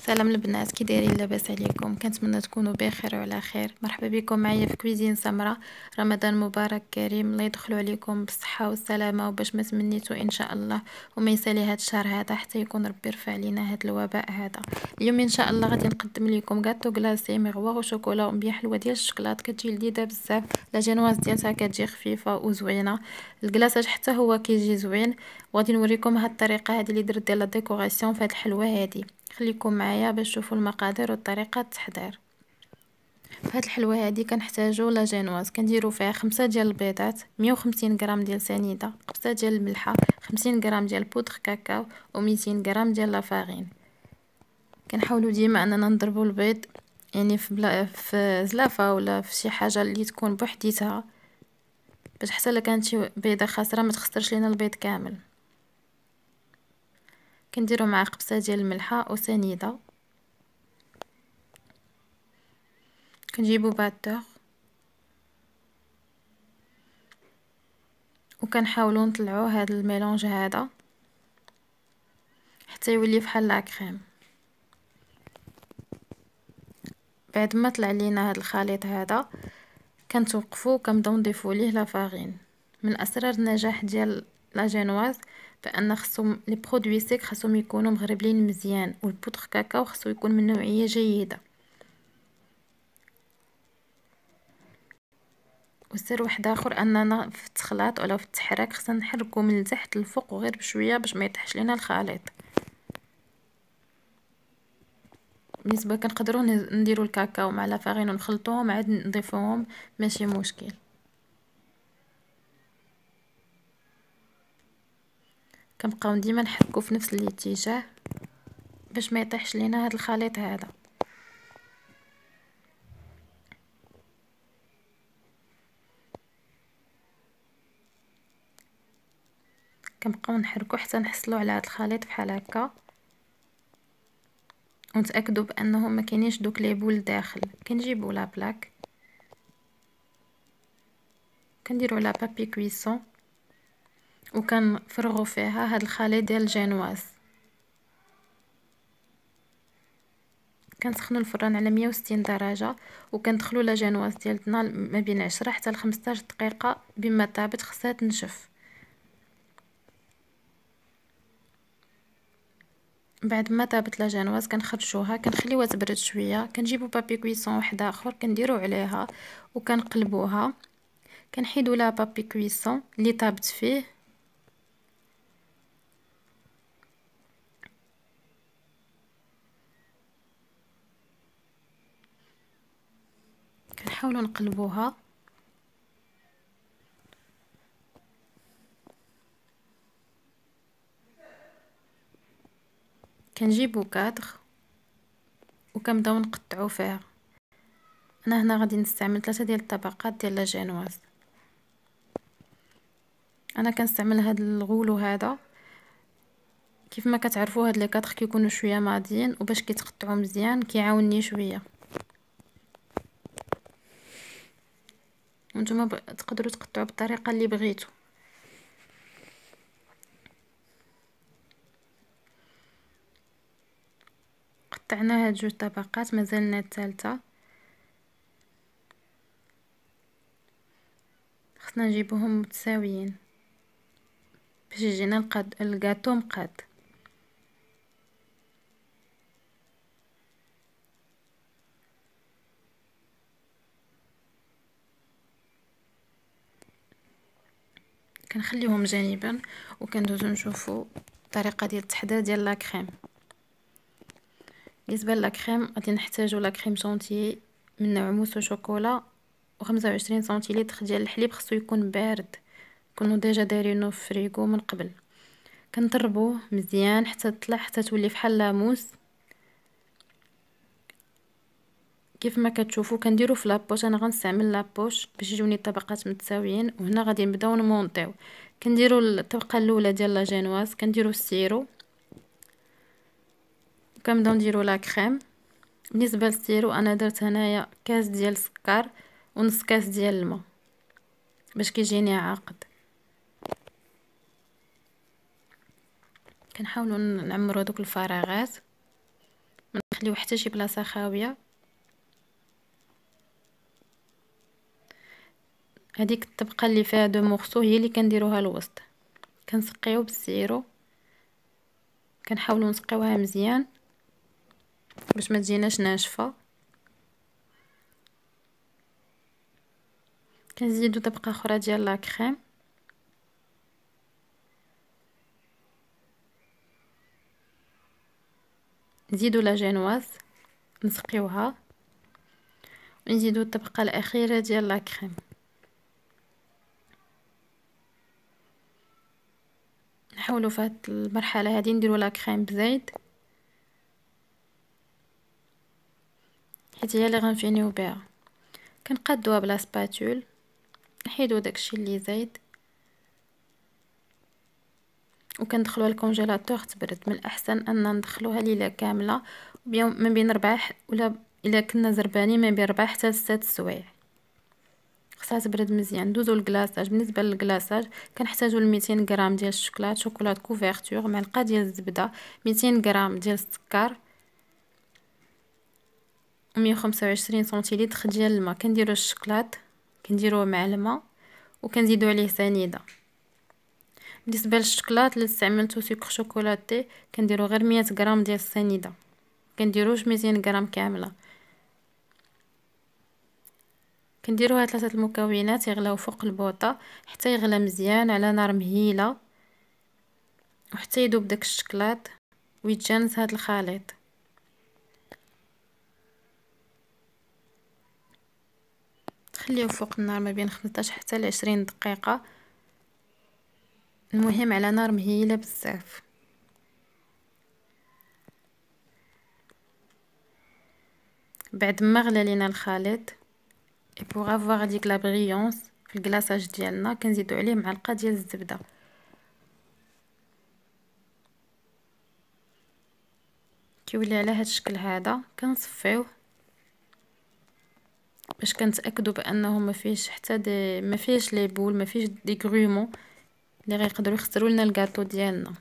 سلام البنات كي دايرين لاباس عليكم كنتمنى تكونوا بخير وعلى خير مرحبا بكم معايا في كويزين سمراء رمضان مبارك كريم الله يدخلوا عليكم بالصحه والسلامه وباش ما تمنيتوا ان شاء الله وما يسالي هذا الشهر هذا حتى يكون ربي رفع علينا هذا الوباء هذا اليوم ان شاء الله غادي نقدم لكم كاطو غلاسي مغوار وشوكولا ومبيه حلوه ديال الشكلاط كتجي لذيذه بزاف لا جينواز ديالها كتجي خفيفه وزوينه الكلاصاج حتى هو كيجي زوين وغادي نوريكم هاد الطريقه هذه اللي درت ديال لا ديكوراسيون في الحلوه هذه خليكم معايا باش تشوفوا المقادير والطريقه التحضير فهاد الحلوه هادي كنحتاجو لا جينواز كنديرو فيها خمسة ديال البيضات 150 غرام ديال سنيده قبطه ديال الملحه 50 غرام ديال بودر كاكاو و 200 غرام ديال لافارين كنحاولوا ديما اننا نضربوا البيض يعني في بلا في زلافه ولا في شي حاجه اللي تكون بوحديتها باش حتى الا كانت شي بيضه خاسره ما تخسرش لينا البيض كامل كنديرو مع قبصه ديال الملحه وسنيده كنجيبو باتور كنحاولو نطلعو هاد الميلونج هذا حتى يولي بحال لا كريم بعد ما طلع لينا هاد الخليط هذا كنتوقفو كنبداو نضيفو ليه لا من اسرار النجاح ديال لا جينواز فان خصهم لي برودوي سيك خصهم يكونوا مغربلين مزيان والبودر كاكاو خصو يكون من نوعيه جيده وسر واحد اخر اننا في التخلاط ولا في التحراك خصنا نحركو من تحت للفوق وغير بشويه باش ما يطيحش لينا الخليط بالنسبه كنقدروا نديروا الكاكاو مع لافارين ونخلطوهم عاد نضيفوهم ماشي مشكل كنبقاو ديما نحركو في نفس الاتجاه باش ما يطيحش لينا هذا الخليط هذا كنبقاو نحركو حتى نحصلو على هذا الخليط بحال هكا ونتاكدوا بانه ما كاينينش دوك لي بول داخل كنجيبو لا بلاك كنديرو على بابي كويسون فرغوا فيها هاد الخليط ديال الجينواز كنسخنو الفران على 160 درجه وكندخلو لا جينواز ديالتنا ما بين 10 حتى ل 15 دقيقه بما طابت خصها تنشف بعد ما طابت لا جينواز كنخرجوها كنخليوها تبرد شويه كنجيبو بابي كويسون واحد اخر كنديرو عليها وكنقلبوها كنحيدو لا بابي كويسون اللي طابت فيه نحاولوا نقلبوها كنجيبو كادغ وكنبداو نقطعو فيها انا هنا غادي نستعمل ثلاثه ديال الطبقات ديال لا جينواز انا كنستعمل هاد الغولو هذا كيف ما كتعرفوا هاد لي كادغ كيكونوا شويه ماضيين وباش كيتقطعوا مزيان كيعاونني شويه وانتم تقدروا تقطعوا بالطريقه اللي بغيتو قطعنا هاد جوج طبقات مازالنا الثالثه خصنا نجيبوهم متساويين باش يجينا القد... الكاطو مقاد كنخليهم جانبا وكندوزو نشوفو الطريقه ديال التحضير ديال لا كريم بالنسبه لا كريم غادي نحتاجو لا كريم شونتيي من نوع موس شوكولا و25 سنتيلتر ديال الحليب خصو يكون بارد كنو ديجا دايرينو في الفريغو من قبل كنضربوه مزيان حتى تطلع حتى تولي فحال لاموس كيف ما كتشوفوا كنديروا في لابوش انا غنستعمل لابوش باش يجوني الطبقات متساويين وهنا غادي نبداو نمونطيو كنديروا الطبقه الاولى ديال لا جينواز كنديروا السيرو وكنبداو نديروا لا كريم بالنسبه للسيرو انا درت هنايا كاس ديال السكر ونص كاس ديال الماء باش كيجيني عاقد كنحاولوا نعمروا دوك الفراغات ما نخليو حتى شي بلاصه خاويه هذيك الطبقه اللي فيها دو مورسو هي اللي كنديروها الوسط كنسقيو بالزيرو كنحاولوا نسقيوها مزيان باش ما تجيناش ناشفه كنزيدو طبقه اخرى ديال لاكريم نزيدو لا جينواز نسقيوها ونزيدو الطبقه الاخيره ديال لاكريم كريم نحاولوا في هذه المرحله هذه نديروا لا كريم بزايد حيت هي اللي غنفينيو بها كنقادوها بلا سباتول نحيدو داكشي اللي زايد وكندخلوها الكونجيلاتور تبرد من الاحسن ان ندخلوها ليله كامله ما بين ربعه ولا الا كنا زربانين ما بين ربعه حتى 6 سوايع خصها تبرد مزيان ندوزو للكلاصاج بالنسبه للكلاصاج كنحتاجو 200 غرام ديال الشوكولاط شوكولات كوفيرتور معلقه ديال الزبده 200 غرام ديال السكر 125 سنتيلتر ديال الماء كنديرو الشوكولات كنديروه مع الماء وكنزيدو عليه سنيده بالنسبه للشوكولات اللي استعملتو سكر شوكولاتي كنديرو غير 100 غرام ديال السنيده كنديروش 200 غرام كامله كنديروا هاد ثلاثه المكونات يغلاو فوق البوطه حتى يغلى مزيان على نار مهيله وحتى يذوب داك الشكلاط ويتجانس هاد الخليط خليه فوق النار ما بين 15 حتى ل 20 دقيقه المهم على نار مهيله بزاف بعد ما غلى لينا الخليط بوغ افواغ هاديك لا بريونس في الكلاصاج ديالنا كنزيدو عليه معلقه ديال الزبده كيولي على هاد الشكل هذا كنصفيوه باش كنتاكدوا بانه ما فيهش حتى دي ما فيهش لي بول ما فيهش دي غرومون اللي غيقدروا يخسروا لنا الكاطو ديالنا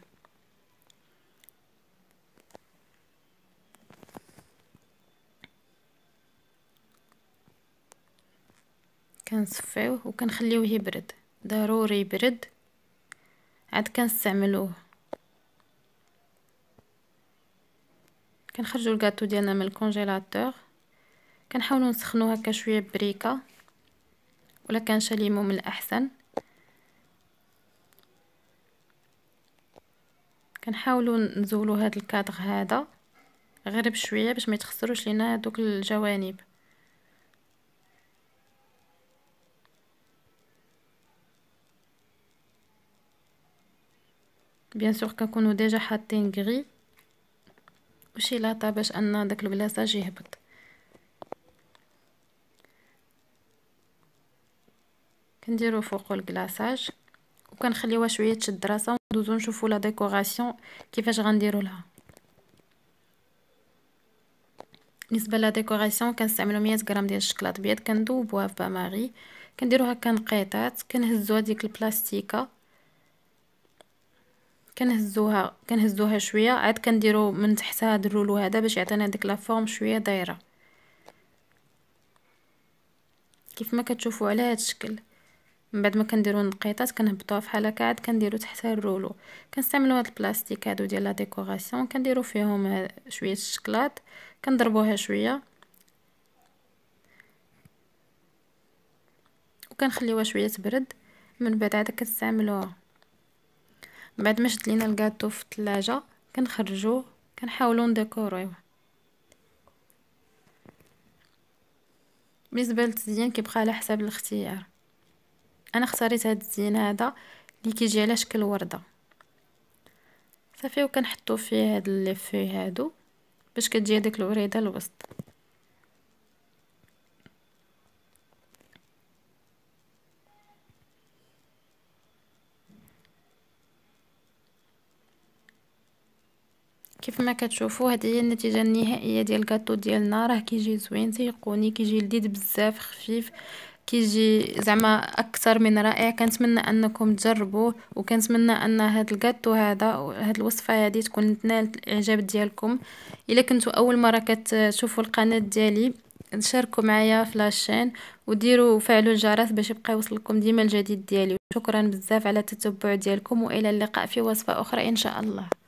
كنصفيوه وكنخليوه يبرد ضروري يبرد عاد كنستعملوه كنخرجوا الكاطو ديالنا من الكونجيلاتور كنحاولوا نسخنو هكا شويه ببريكه ولا كان شاليمو من الاحسن كنحاولوا نزولوا هذا الكادغ هذا غير بشويه باش ما يتخسروش لينا دوك الجوانب بيان سور كنكونوا ديجا حاطين غري وشي لاطا باش ان داك الكلاصاج يهبط كنديرو فوقو الكلاصاج وكنخليوها شويه تشد راسها وندوزو نشوفو لا ديكوراسيون كيفاش غنديرو لها بالنسبه لا ديكوراسيون كنستعملو 100 غرام ديال الشكلاط ابيض كندوبوها في ماري كنديرو هكا نقيطات كنهزو هذيك البلاستيكه كنهزوها كنهزوها شويه عاد كنديرو من تحتها هاد الرولو هذا باش يعطينا ديك لا فورم شويه دايره كيف ما كتشوفوا على هذا الشكل من بعد ما كنديرو النقيطات كنهبطوها فحال هكا عاد كنديرو تحتها الرولو كنستعملوا هاد البلاستيك هادو ديال لا ديكوراسيون كنديرو فيهم شويه الشكلاط كنضربوها شويه وكنخليوها شويه تبرد من بعد عاد كنستعملوها بعد ما شد لينا الكاطو في الثلاجه كنخرجوه كنحاولوا نديكوريوه بالنسبه للتزيين كيبقى على حساب الاختيار انا اختاريت هذا الزين هذا اللي كيجي على شكل ورده صافي وكنحطو فيه هاد لي فيه هادو باش كتجي هذيك الوريده الوسط كما ما كتشوفوا هذه هي النتيجه النهائيه ديال الكاطو ديالنا راه كيجي زوين تيقوني كيجي لذيذ بزاف خفيف كيجي زعما اكثر من رائع كنتمنى انكم تجربوه وكنتمنى ان هذا الكاطو هذا هاد الوصفه هذه تكون تنالت الاعجاب ديالكم الا كنتوا اول مره كتشوفوا القناه ديالي شاركوا معايا في لاشين وديروا وفعلوا الجرس باش يبقى يوصلكم ديما الجديد ديالي شكرا بزاف على التتبع ديالكم والى اللقاء في وصفه اخرى ان شاء الله